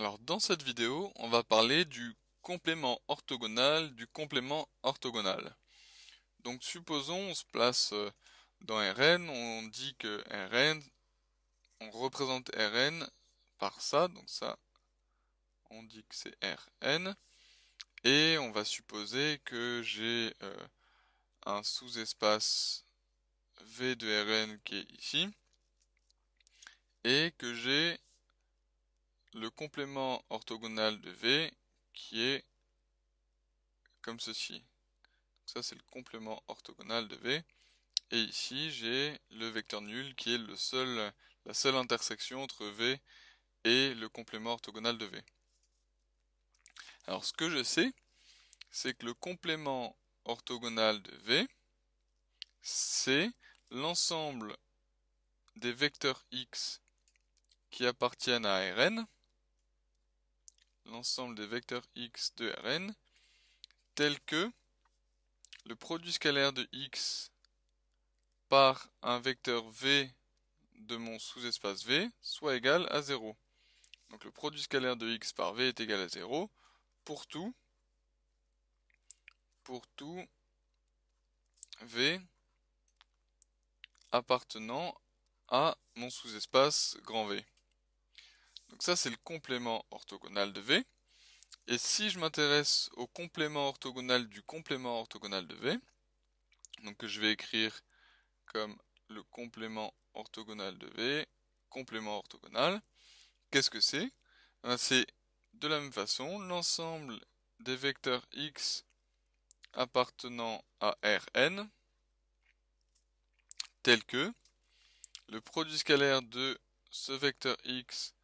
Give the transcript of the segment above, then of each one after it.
Alors dans cette vidéo, on va parler du complément orthogonal du complément orthogonal. Donc supposons on se place euh, dans Rn, on dit que Rn, on représente Rn par ça, donc ça on dit que c'est Rn, et on va supposer que j'ai euh, un sous-espace V de Rn qui est ici, et que j'ai le complément orthogonal de V qui est comme ceci. ça c'est le complément orthogonal de V. Et ici j'ai le vecteur nul qui est le seul, la seule intersection entre V et le complément orthogonal de V. Alors ce que je sais, c'est que le complément orthogonal de V, c'est l'ensemble des vecteurs x qui appartiennent à Rn l'ensemble des vecteurs x de Rn tel que le produit scalaire de x par un vecteur v de mon sous-espace v soit égal à 0. Donc le produit scalaire de x par v est égal à 0 pour tout pour tout v appartenant à mon sous-espace grand V. Donc ça, c'est le complément orthogonal de V. Et si je m'intéresse au complément orthogonal du complément orthogonal de V, donc que je vais écrire comme le complément orthogonal de V, complément orthogonal, qu'est-ce que c'est ben, C'est de la même façon l'ensemble des vecteurs x appartenant à Rn, tel que le produit scalaire de ce vecteur x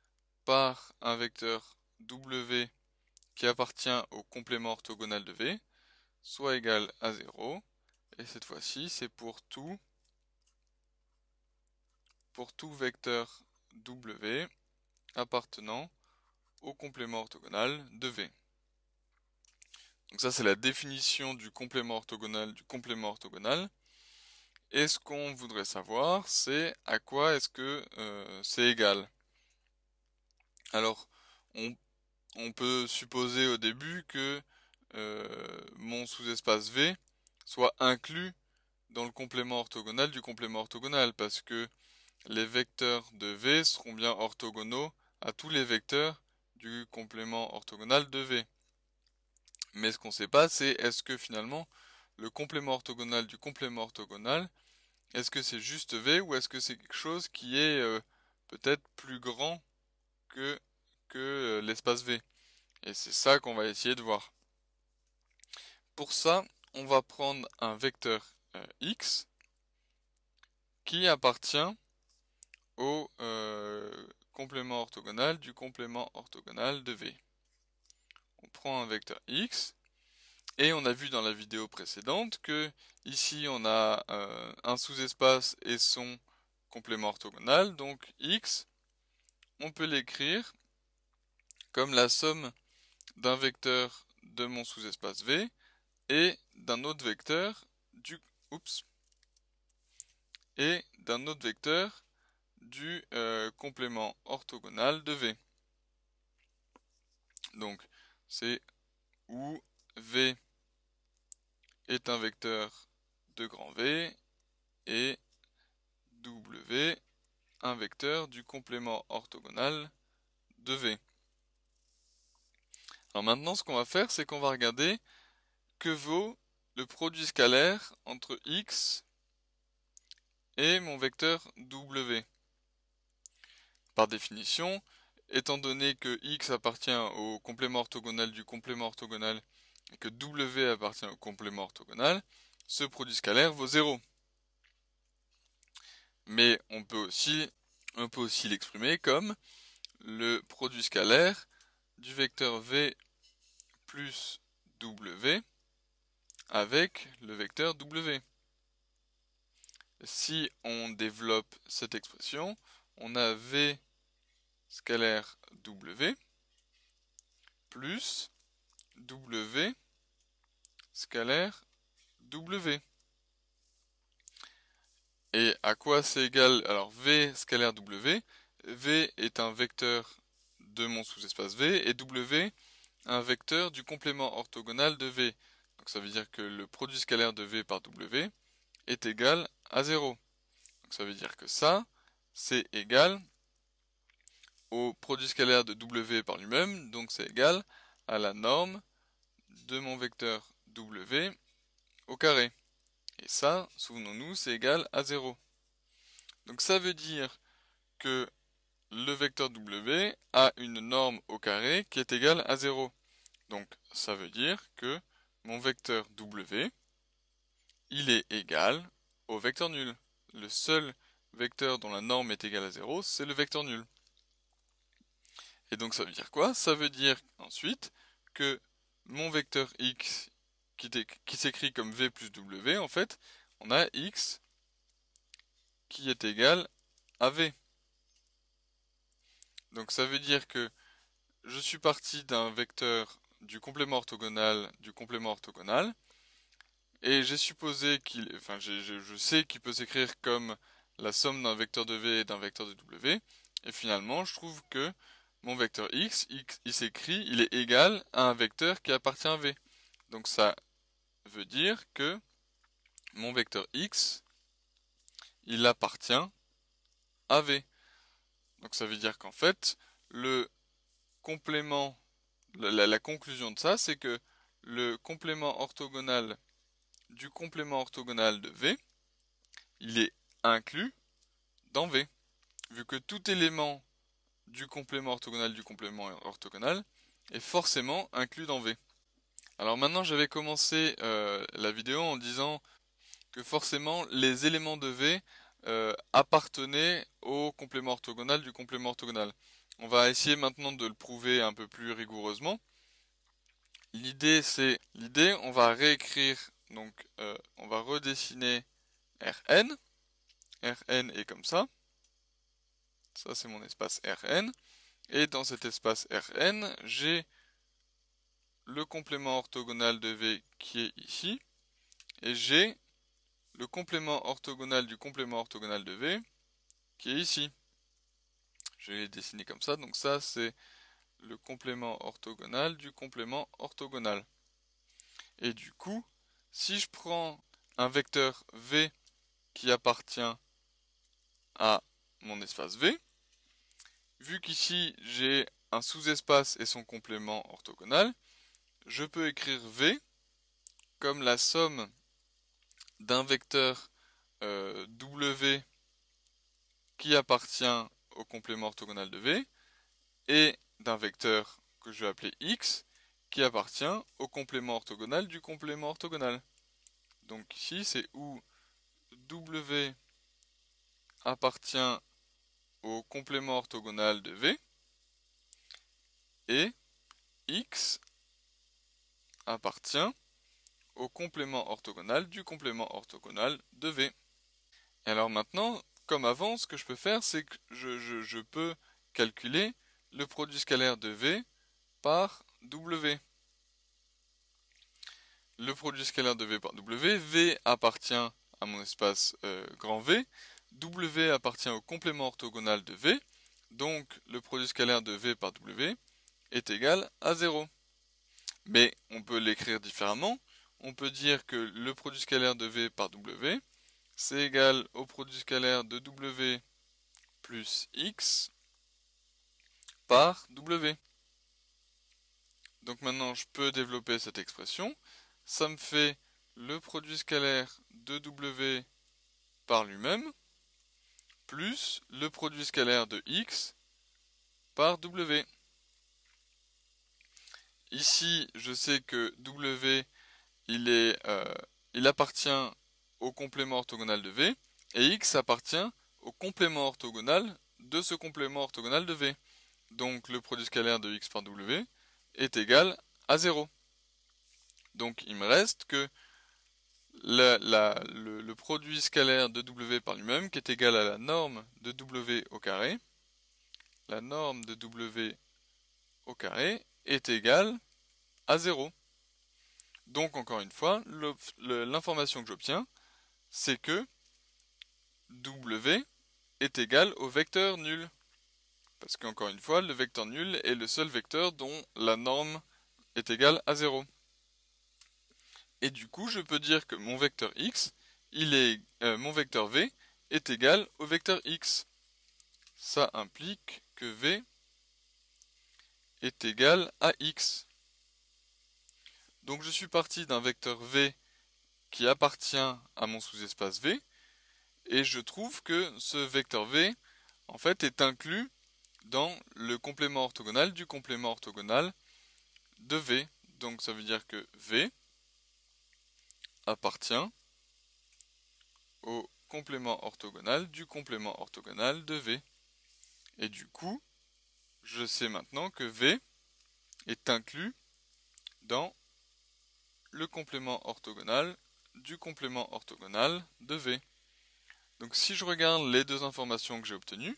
par un vecteur W qui appartient au complément orthogonal de V, soit égal à 0, et cette fois-ci c'est pour tout, vecteur W appartenant au complément orthogonal de V. Donc ça c'est la définition du complément orthogonal du complément orthogonal. Et ce qu'on voudrait savoir c'est à quoi est-ce que euh, c'est égal. Alors, on, peut supposer au début que euh, mon sous-espace V soit inclus dans le complément orthogonal du complément orthogonal, parce que les vecteurs de V seront bien orthogonaux à tous les vecteurs du complément orthogonal de V. Mais ce qu'on ne sait pas, c'est est-ce que finalement le complément orthogonal du complément orthogonal, est-ce que c'est juste V ou est-ce que c'est quelque chose qui est euh, peut-être plus grand que, euh, l'espace V. Et c'est ça qu'on va essayer de voir. Pour ça, on va prendre un vecteur euh, x qui appartient au euh, complément orthogonal du complément orthogonal de V. On prend un vecteur x et on a vu dans la vidéo précédente que ici on a un sous-espace et son complément orthogonal, donc x on peut l'écrire comme la somme d'un vecteur de mon sous-espace V et d'un autre vecteur du et d'un autre vecteur du euh, complément orthogonal de V. Donc c'est où V est un vecteur de grand V et W un vecteur du complément orthogonal de V. Alors maintenant, ce qu'on va faire, c'est qu'on va regarder que vaut le produit scalaire entre x et mon vecteur w. Par définition, étant donné que x appartient au complément orthogonal du complément orthogonal et que w appartient au complément orthogonal, ce produit scalaire vaut 0. Mais on peut aussi, l'exprimer comme le produit scalaire du vecteur v plus w avec le vecteur w. Si on développe cette expression, on a v scalaire w plus w scalaire w. Et à quoi c'est égal Alors V scalaire W, V est un vecteur de mon sous-espace V et W un vecteur du complément orthogonal de V. Donc ça veut dire que le produit scalaire de V par W est égal à 0. Donc ça veut dire que ça, c'est égal au produit scalaire de W par lui-même, donc c'est égal à la norme de mon vecteur W au carré. Et ça, souvenons-nous, c'est égal à 0. Donc ça veut dire que le vecteur W a une norme au carré qui est égale à 0. Donc ça veut dire que mon vecteur W, il est égal au vecteur nul. Le seul vecteur dont la norme est égale à 0, c'est le vecteur nul. Et donc ça veut dire quoi Ça veut dire ensuite que mon vecteur x, qui, s'écrit comme V plus W, en fait, on a X qui est égal à V. Donc ça veut dire que je suis parti d'un vecteur du complément orthogonal du complément orthogonal, et j'ai supposé qu'il, enfin, je sais qu'il peut s'écrire comme la somme d'un vecteur de v et d'un vecteur de w, et finalement, je trouve que mon vecteur x, x il s'écrit, il est égal à un vecteur qui appartient à v. Donc ça veut dire que mon vecteur x, il appartient à v. Donc ça veut dire qu'en fait, le complément, la, la conclusion de ça, c'est que le complément orthogonal du complément orthogonal de v, il est inclus dans v. Vu que tout élément du complément orthogonal du complément orthogonal est forcément inclus dans v. Alors maintenant, j'avais commencé euh, la vidéo en disant que forcément les éléments de V euh, appartenaient au complément orthogonal du complément orthogonal. On va essayer maintenant de le prouver un peu plus rigoureusement. L'idée, c'est l'idée, on va réécrire, donc euh, on va redessiner Rn. Rn est comme ça. Ça, c'est mon espace Rn. Et dans cet espace Rn, j'ai le complément orthogonal de V qui est ici, et j'ai le complément orthogonal du complément orthogonal de V qui est ici. Je l'ai dessiné comme ça, donc ça c'est le complément orthogonal du complément orthogonal. Et du coup, si je prends un vecteur V qui appartient à mon espace V, vu qu'ici j'ai un sous-espace et son complément orthogonal, je peux écrire V comme la somme d'un vecteur euh, W qui appartient au complément orthogonal de V et d'un vecteur que je vais appeler X qui appartient au complément orthogonal du complément orthogonal. Donc ici c'est où W appartient au complément orthogonal de V et X appartient au complément orthogonal du complément orthogonal de V. Et alors maintenant, comme avant, ce que je peux faire, c'est que je, peux calculer le produit scalaire de V par W. Le produit scalaire de V par W, V appartient à mon espace euh, grand V, W appartient au complément orthogonal de V, donc le produit scalaire de V par W est égal à 0. Mais on peut l'écrire différemment. On peut dire que le produit scalaire de V par W, c'est égal au produit scalaire de W plus X par W. Donc maintenant, je peux développer cette expression. Ça me fait le produit scalaire de W par lui-même plus le produit scalaire de X par W. Ici, je sais que W, euh, il, appartient au complément orthogonal de V, et X appartient au complément orthogonal de ce complément orthogonal de V. Donc le produit scalaire de X par W est égal à 0. Donc il me reste que le, produit scalaire de W par lui-même qui est égal à la norme de W au carré, la norme de W au carré est égal à 0. Donc encore une fois, l'information que j'obtiens, c'est que W est égal au vecteur nul. Parce qu'encore une fois, le vecteur nul est le seul vecteur dont la norme est égale à 0. Et du coup, je peux dire que mon vecteur x, il est, euh, mon vecteur v est égal au vecteur x. Ça implique que v est égal à x. Donc je suis parti d'un vecteur v qui appartient à mon sous-espace v, et je trouve que ce vecteur v, en fait, est inclus dans le complément orthogonal du complément orthogonal de v. Donc ça veut dire que v appartient au complément orthogonal du complément orthogonal de v. Et du coup, je sais maintenant que V est inclus dans le complément orthogonal du complément orthogonal de V. Donc si je regarde les deux informations que j'ai obtenues,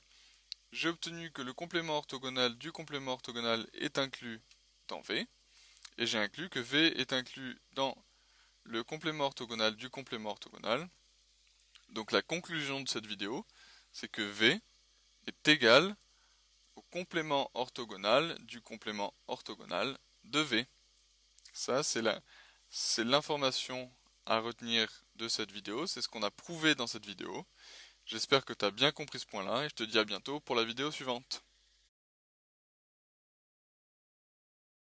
j'ai obtenu que le complément orthogonal du complément orthogonal est inclus dans V, et j'ai inclus que V est inclus dans le complément orthogonal du complément orthogonal. Donc la conclusion de cette vidéo, c'est que V est égal complément orthogonal du complément orthogonal de V. Ça, c'est l'information à retenir de cette vidéo, c'est ce qu'on a prouvé dans cette vidéo. J'espère que tu as bien compris ce point-là et je te dis à bientôt pour la vidéo suivante.